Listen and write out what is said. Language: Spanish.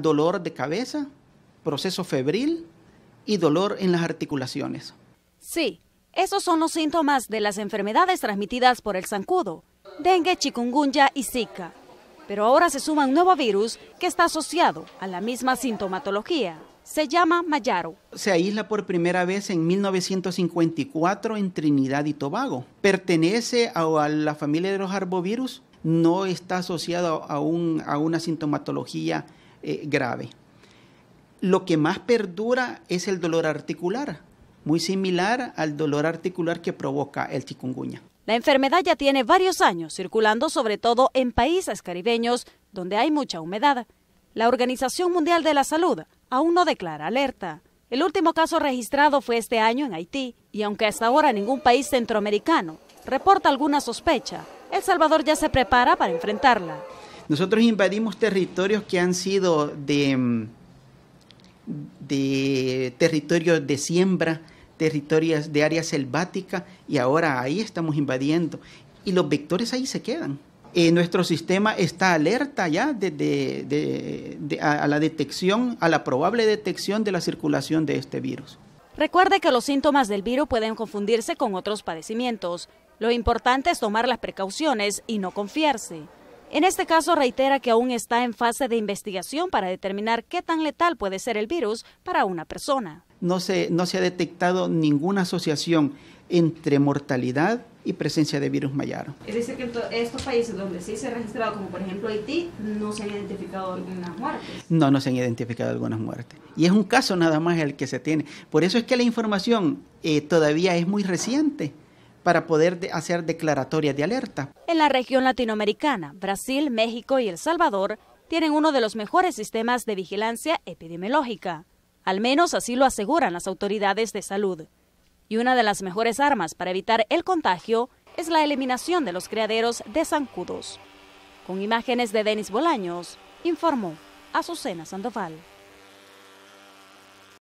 dolor de cabeza, proceso febril y dolor en las articulaciones. Sí, esos son los síntomas de las enfermedades transmitidas por el zancudo, dengue, chikungunya y zika. Pero ahora se suma un nuevo virus que está asociado a la misma sintomatología. Se llama Mayaro. Se aísla por primera vez en 1954 en Trinidad y Tobago. Pertenece a la familia de los arbovirus. No está asociado a, a una sintomatología eh, grave. Lo que más perdura es el dolor articular, muy similar al dolor articular que provoca el chikungunya. La enfermedad ya tiene varios años circulando sobre todo en países caribeños donde hay mucha humedad. La Organización Mundial de la Salud aún no declara alerta. El último caso registrado fue este año en Haití y aunque hasta ahora ningún país centroamericano reporta alguna sospecha, El Salvador ya se prepara para enfrentarla. Nosotros invadimos territorios que han sido de, mm, territorios de siembra, territorios de área selvática, y ahora ahí estamos invadiendo. Y los vectores ahí se quedan. Eh, nuestro sistema está alerta ya desde a la detección, a la probable detección de la circulación de este virus. Recuerde que los síntomas del virus pueden confundirse con otros padecimientos. Lo importante es tomar las precauciones y no confiarse. En este caso reitera que aún está en fase de investigación para determinar qué tan letal puede ser el virus para una persona. No se, no se ha detectado ninguna asociación entre mortalidad y presencia de virus mayaro. Es decir, que en estos países donde sí se ha registrado, como por ejemplo Haití, no se han identificado algunas muertes. No, no se han identificado algunas muertes. Y es un caso nada más el que se tiene. Por eso es que la información eh, todavía es muy reciente para poder hacer declaratoria de alerta. En la región latinoamericana, Brasil, México y El Salvador tienen uno de los mejores sistemas de vigilancia epidemiológica. Al menos así lo aseguran las autoridades de salud. Y una de las mejores armas para evitar el contagio es la eliminación de los criaderos de zancudos. Con imágenes de Denis Bolaños, informó Azucena Sandoval.